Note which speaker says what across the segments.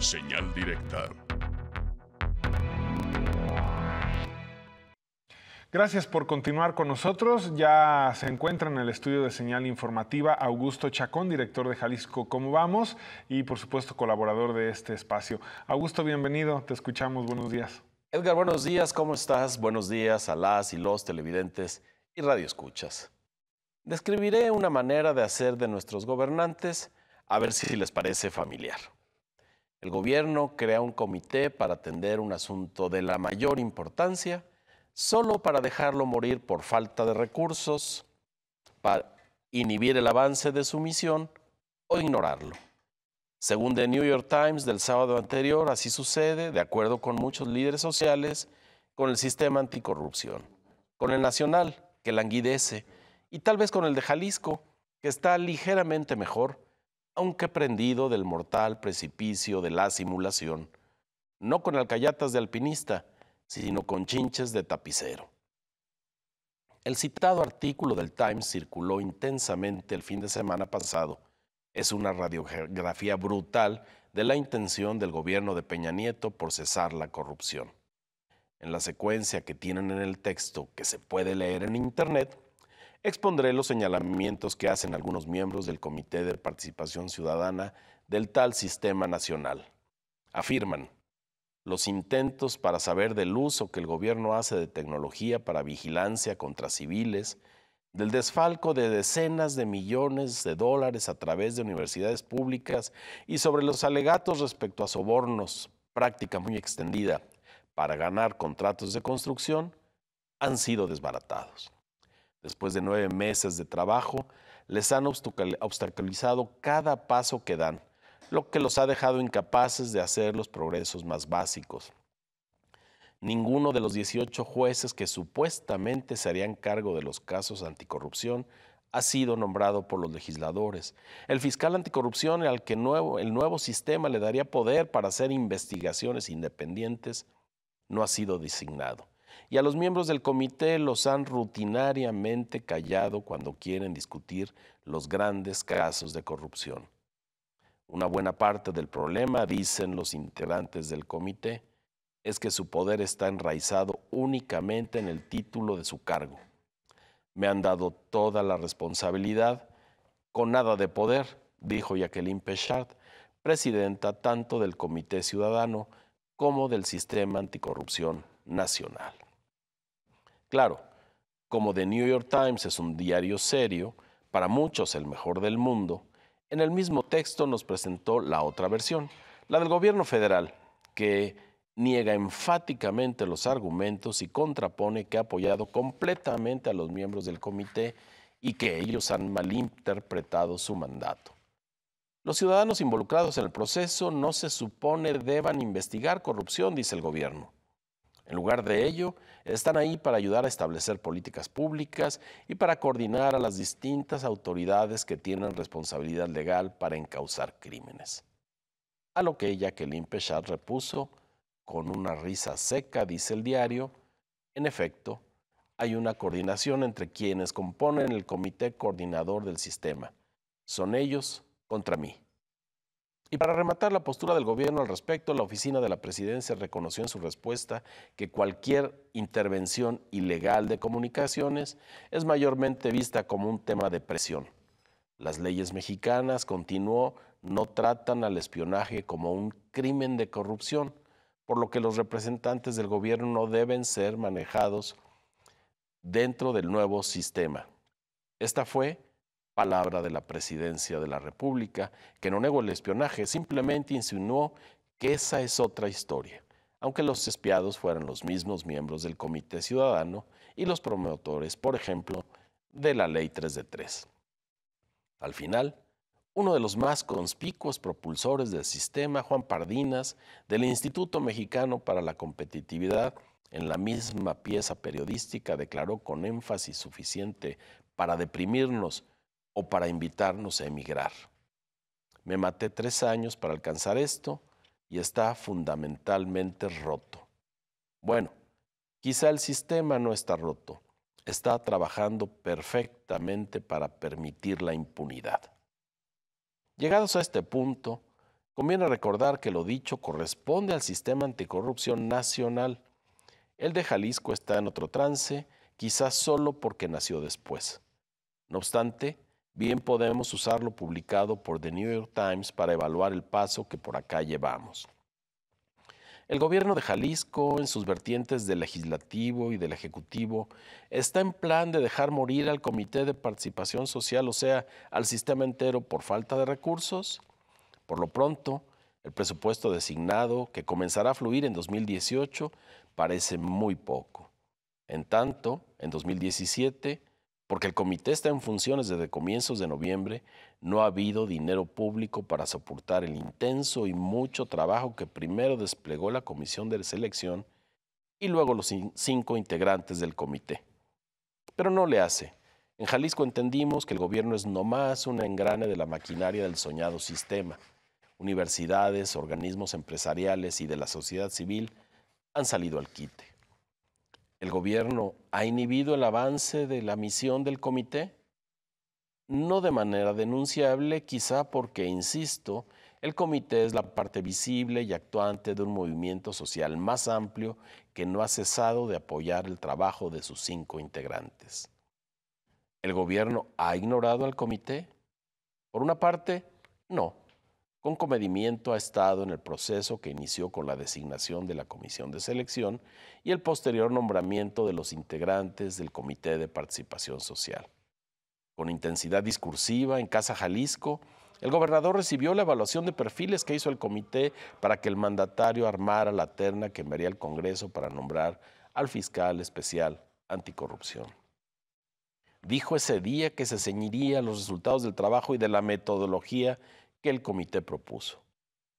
Speaker 1: Señal directa.
Speaker 2: Gracias por continuar con nosotros. Ya se encuentra en el estudio de señal informativa Augusto Chacón, director de Jalisco Cómo Vamos y por supuesto colaborador de este espacio. Augusto, bienvenido, te escuchamos, buenos días.
Speaker 1: Edgar, buenos días, ¿cómo estás? Buenos días a las y los televidentes y radioescuchas. Describiré una manera de hacer de nuestros gobernantes, a ver si les parece familiar. El gobierno crea un comité para atender un asunto de la mayor importancia, solo para dejarlo morir por falta de recursos, para inhibir el avance de su misión o ignorarlo. Según The New York Times del sábado anterior, así sucede, de acuerdo con muchos líderes sociales, con el sistema anticorrupción, con el nacional, que languidece, y tal vez con el de Jalisco, que está ligeramente mejor, aunque prendido del mortal precipicio de la simulación, no con alcayatas de alpinista, sino con chinches de tapicero. El citado artículo del Times circuló intensamente el fin de semana pasado. Es una radiografía brutal de la intención del gobierno de Peña Nieto por cesar la corrupción. En la secuencia que tienen en el texto que se puede leer en Internet, expondré los señalamientos que hacen algunos miembros del Comité de Participación Ciudadana del tal Sistema Nacional. Afirman, los intentos para saber del uso que el gobierno hace de tecnología para vigilancia contra civiles, del desfalco de decenas de millones de dólares a través de universidades públicas y sobre los alegatos respecto a sobornos, práctica muy extendida, para ganar contratos de construcción, han sido desbaratados. Después de nueve meses de trabajo, les han obstaculizado cada paso que dan, lo que los ha dejado incapaces de hacer los progresos más básicos. Ninguno de los 18 jueces que supuestamente se harían cargo de los casos anticorrupción ha sido nombrado por los legisladores. El fiscal anticorrupción al que el nuevo sistema le daría poder para hacer investigaciones independientes no ha sido designado y a los miembros del comité los han rutinariamente callado cuando quieren discutir los grandes casos de corrupción. Una buena parte del problema, dicen los integrantes del comité, es que su poder está enraizado únicamente en el título de su cargo. Me han dado toda la responsabilidad, con nada de poder, dijo Jacqueline Pechard, presidenta tanto del Comité Ciudadano como del Sistema Anticorrupción Nacional. Claro, como The New York Times es un diario serio, para muchos el mejor del mundo, en el mismo texto nos presentó la otra versión, la del gobierno federal, que niega enfáticamente los argumentos y contrapone que ha apoyado completamente a los miembros del comité y que ellos han malinterpretado su mandato. Los ciudadanos involucrados en el proceso no se supone deban investigar corrupción, dice el gobierno. En lugar de ello, están ahí para ayudar a establecer políticas públicas y para coordinar a las distintas autoridades que tienen responsabilidad legal para encauzar crímenes. A lo que ella, Jacqueline Pechat repuso, con una risa seca, dice el diario, en efecto, hay una coordinación entre quienes componen el comité coordinador del sistema. Son ellos contra mí. Y para rematar la postura del gobierno al respecto, la oficina de la presidencia reconoció en su respuesta que cualquier intervención ilegal de comunicaciones es mayormente vista como un tema de presión. Las leyes mexicanas, continuó, no tratan al espionaje como un crimen de corrupción, por lo que los representantes del gobierno no deben ser manejados dentro del nuevo sistema. Esta fue palabra de la presidencia de la República, que no negó el espionaje, simplemente insinuó que esa es otra historia, aunque los espiados fueran los mismos miembros del Comité Ciudadano y los promotores, por ejemplo, de la Ley 3 de 3. Al final, uno de los más conspicuos propulsores del sistema, Juan Pardinas, del Instituto Mexicano para la Competitividad, en la misma pieza periodística declaró con énfasis suficiente para deprimirnos o para invitarnos a emigrar. Me maté tres años para alcanzar esto y está fundamentalmente roto. Bueno, quizá el sistema no está roto, está trabajando perfectamente para permitir la impunidad. Llegados a este punto, conviene recordar que lo dicho corresponde al sistema anticorrupción nacional. El de Jalisco está en otro trance, quizás solo porque nació después. No obstante, bien podemos usar lo publicado por The New York Times para evaluar el paso que por acá llevamos. El gobierno de Jalisco, en sus vertientes del legislativo y del ejecutivo, está en plan de dejar morir al Comité de Participación Social, o sea, al sistema entero por falta de recursos. Por lo pronto, el presupuesto designado, que comenzará a fluir en 2018, parece muy poco. En tanto, en 2017, porque el comité está en funciones desde comienzos de noviembre, no ha habido dinero público para soportar el intenso y mucho trabajo que primero desplegó la comisión de selección y luego los cinco integrantes del comité. Pero no le hace. En Jalisco entendimos que el gobierno es nomás una engrane de la maquinaria del soñado sistema. Universidades, organismos empresariales y de la sociedad civil han salido al quite. ¿El gobierno ha inhibido el avance de la misión del comité? No de manera denunciable, quizá porque, insisto, el comité es la parte visible y actuante de un movimiento social más amplio que no ha cesado de apoyar el trabajo de sus cinco integrantes. ¿El gobierno ha ignorado al comité? Por una parte, no con comedimiento ha estado en el proceso que inició con la designación de la comisión de selección y el posterior nombramiento de los integrantes del Comité de Participación Social. Con intensidad discursiva, en Casa Jalisco, el gobernador recibió la evaluación de perfiles que hizo el comité para que el mandatario armara la terna que enviaría al Congreso para nombrar al fiscal especial anticorrupción. Dijo ese día que se ceñiría a los resultados del trabajo y de la metodología que el comité propuso.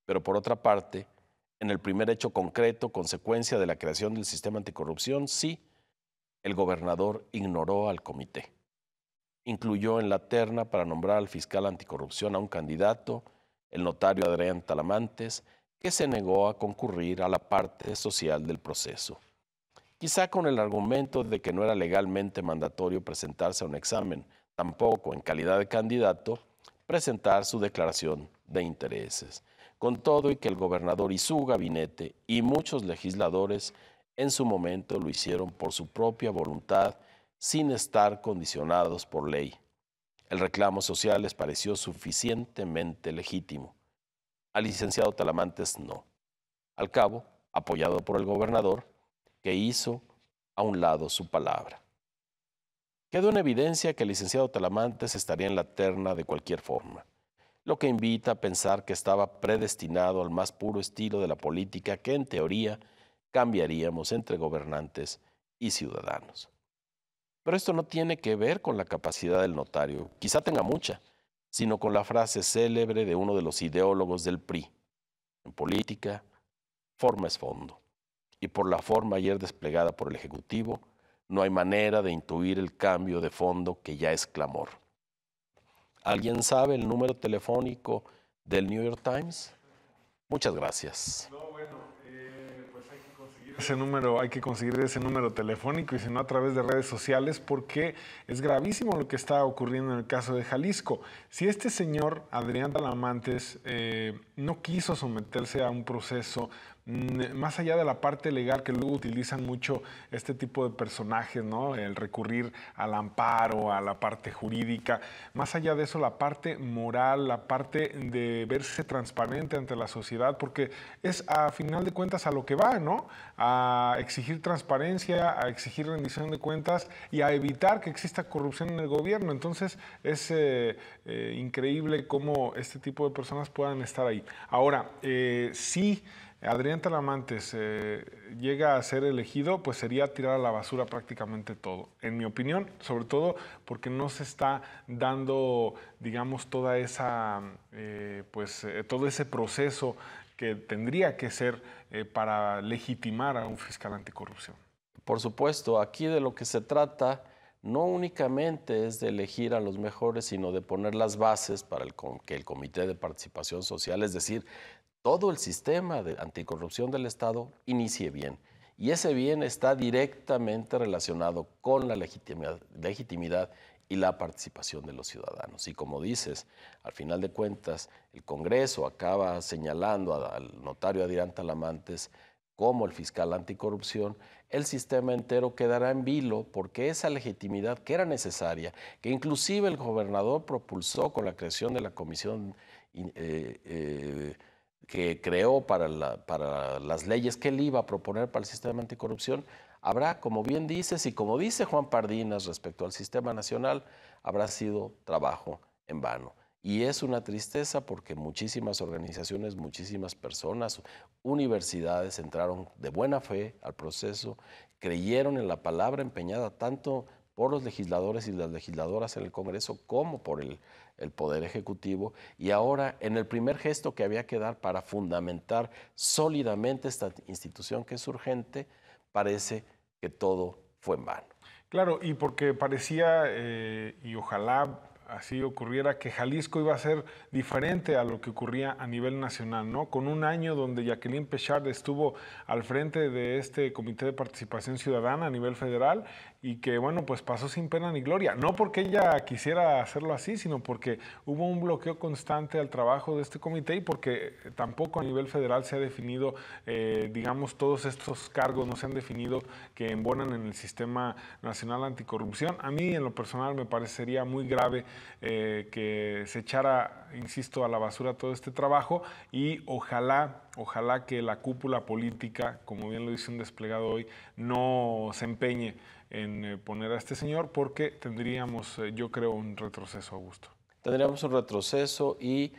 Speaker 1: Pero por otra parte, en el primer hecho concreto, consecuencia de la creación del sistema anticorrupción, sí, el gobernador ignoró al comité. Incluyó en la terna para nombrar al fiscal anticorrupción a un candidato, el notario Adrián Talamantes, que se negó a concurrir a la parte social del proceso. Quizá con el argumento de que no era legalmente mandatorio presentarse a un examen, tampoco en calidad de candidato, presentar su declaración de intereses, con todo y que el gobernador y su gabinete y muchos legisladores en su momento lo hicieron por su propia voluntad sin estar condicionados por ley. El reclamo social les pareció suficientemente legítimo. Al licenciado Talamantes no. Al cabo, apoyado por el gobernador, que hizo a un lado su palabra. Quedó en evidencia que el licenciado Talamantes estaría en la terna de cualquier forma, lo que invita a pensar que estaba predestinado al más puro estilo de la política que en teoría cambiaríamos entre gobernantes y ciudadanos. Pero esto no tiene que ver con la capacidad del notario, quizá tenga mucha, sino con la frase célebre de uno de los ideólogos del PRI. En política, forma es fondo. Y por la forma ayer desplegada por el Ejecutivo, no hay manera de intuir el cambio de fondo que ya es clamor. ¿Alguien sabe el número telefónico del New York Times? Muchas gracias. No, bueno, eh, pues hay que conseguir ese número, hay que conseguir
Speaker 2: ese número telefónico y si no a través de redes sociales porque es gravísimo lo que está ocurriendo en el caso de Jalisco. Si este señor Adrián Talamantes eh, no quiso someterse a un proceso Mm, más allá de la parte legal que luego utilizan mucho este tipo de personajes, ¿no? El recurrir al amparo, a la parte jurídica, más allá de eso la parte moral, la parte de verse transparente ante la sociedad, porque es a final de cuentas a lo que va, ¿no? A exigir transparencia, a exigir rendición de cuentas y a evitar que exista corrupción en el gobierno. Entonces es eh, eh, increíble cómo este tipo de personas puedan estar ahí. Ahora, eh, sí, Adrián Talamantes llega a ser elegido, pues sería tirar a la basura prácticamente todo, en mi opinión, sobre todo porque no se está dando, digamos, toda esa, eh, pues, eh, todo ese proceso
Speaker 1: que tendría que ser eh, para legitimar a un fiscal anticorrupción. Por supuesto, aquí de lo que se trata no únicamente es de elegir a los mejores, sino de poner las bases para que el Comité de Participación Social, es decir, todo el sistema de anticorrupción del Estado inicie bien. Y ese bien está directamente relacionado con la legitimidad, y la participación de los ciudadanos. Y como dices, al final de cuentas, el Congreso acaba señalando al notario Adrián Talamantes como el fiscal anticorrupción, el sistema entero quedará en vilo porque esa legitimidad que era necesaria, que inclusive el gobernador propulsó con la creación de la Comisión eh, eh, que creó para, las leyes que él iba a proponer para el sistema anticorrupción, habrá, como bien dices y como dice Juan Pardinas respecto al sistema nacional, habrá sido trabajo en vano. Y es una tristeza porque muchísimas organizaciones, muchísimas personas, universidades entraron de buena fe al proceso, creyeron en la palabra empeñada tanto por los legisladores y las legisladoras en el Congreso como por el, el Poder Ejecutivo, y ahora en el primer gesto que había que dar para fundamentar sólidamente esta institución que es urgente, parece que todo fue en vano.
Speaker 2: Claro, y porque parecía, eh, y ojalá así ocurriera, que Jalisco iba a ser diferente a lo que ocurría a nivel nacional, ¿no? Con un año donde Jacqueline Pechard estuvo al frente de este Comité de Participación Ciudadana a nivel federal y que bueno, pues pasó sin pena ni gloria. No porque ella quisiera hacerlo así, sino porque hubo un bloqueo constante al trabajo de este comité y porque tampoco a nivel federal se ha definido, eh, digamos, todos estos cargos no se han definido que embonan en el sistema nacional anticorrupción. A mí en lo personal me parecería muy grave eh, que se echara, insisto, a la basura todo este trabajo y ojalá ojalá que la cúpula política, como bien lo dice un desplegado hoy, no se empeñe en eh, poner a este señor porque tendríamos, eh, yo creo, un retroceso, Augusto.
Speaker 1: Tendríamos un retroceso y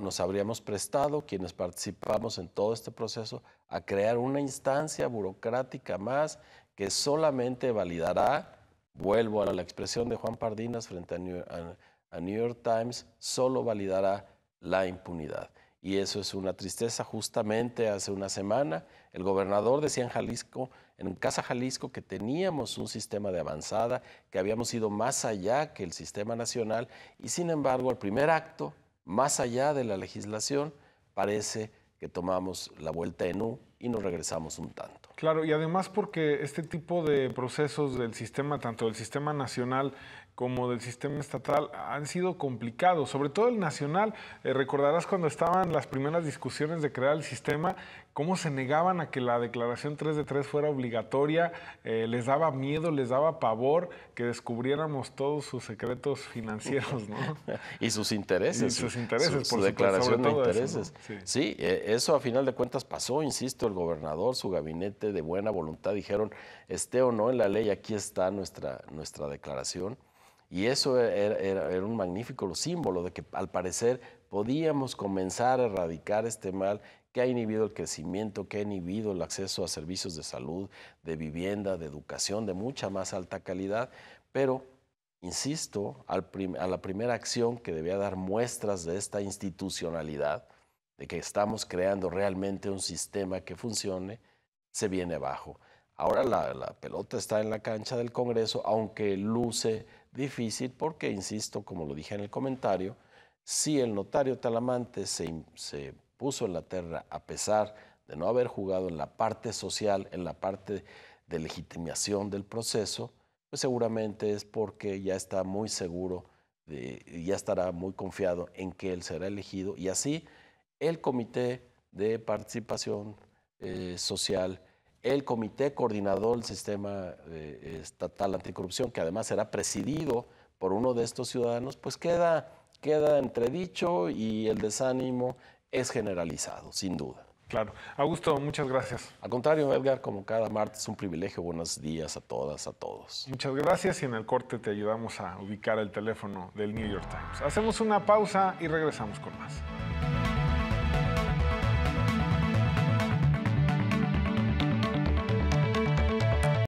Speaker 1: nos habríamos prestado, quienes participamos en todo este proceso, a crear una instancia burocrática más que solamente validará, vuelvo a la expresión de Juan Pardinas frente a New York Times, solo validará la impunidad. Y eso es una tristeza. Justamente hace una semana el gobernador decía en Jalisco, en Casa Jalisco, que teníamos un sistema de avanzada, que habíamos ido más allá que el sistema nacional y sin embargo al primer acto, más allá de la legislación, parece que tomamos la vuelta en U y nos regresamos un tanto.
Speaker 2: Claro, y además porque este tipo de procesos del sistema, tanto del sistema nacional como del sistema estatal, han sido complicados, sobre todo el nacional. Eh, recordarás cuando estaban las primeras discusiones de crear el sistema, cómo se negaban a que la declaración 3 de 3 fuera obligatoria, eh, les daba miedo, les daba pavor que descubriéramos todos sus secretos financieros, ¿no?
Speaker 1: y sus intereses. Y sus intereses, por su declaración de intereses. sí. Eh, eso a final de cuentas pasó, insisto, gobernador, su gabinete de buena voluntad dijeron, esté o no en la ley, aquí está nuestra, nuestra declaración. Y eso era, un magnífico símbolo de que al parecer podíamos comenzar a erradicar este mal que ha inhibido el crecimiento, que ha inhibido el acceso a servicios de salud, de vivienda, de educación, de mucha más alta calidad, pero, insisto, a la primera acción que debía dar muestras de esta institucionalidad de que estamos creando realmente un sistema que funcione, se viene abajo. Ahora la, pelota está en la cancha del Congreso, aunque luce difícil porque, insisto, como lo dije en el comentario, si el notario Talamante se, se puso en la tierra a pesar de no haber jugado en la parte social, en la parte de legitimación del proceso, pues seguramente es porque ya está muy seguro, de, ya estará muy confiado en que él será elegido y así el Comité de Participación eh, Social, el Comité Coordinador del Sistema eh, Estatal Anticorrupción, que además será presidido por uno de estos ciudadanos, pues queda, queda entredicho y el desánimo es generalizado, sin duda. Claro. Augusto, muchas gracias. Al contrario, Edgar, como cada martes, un privilegio. Buenos días a todas, a todos. Muchas gracias y en el corte
Speaker 2: te ayudamos a ubicar el teléfono del New York Times. Hacemos una pausa y regresamos con más.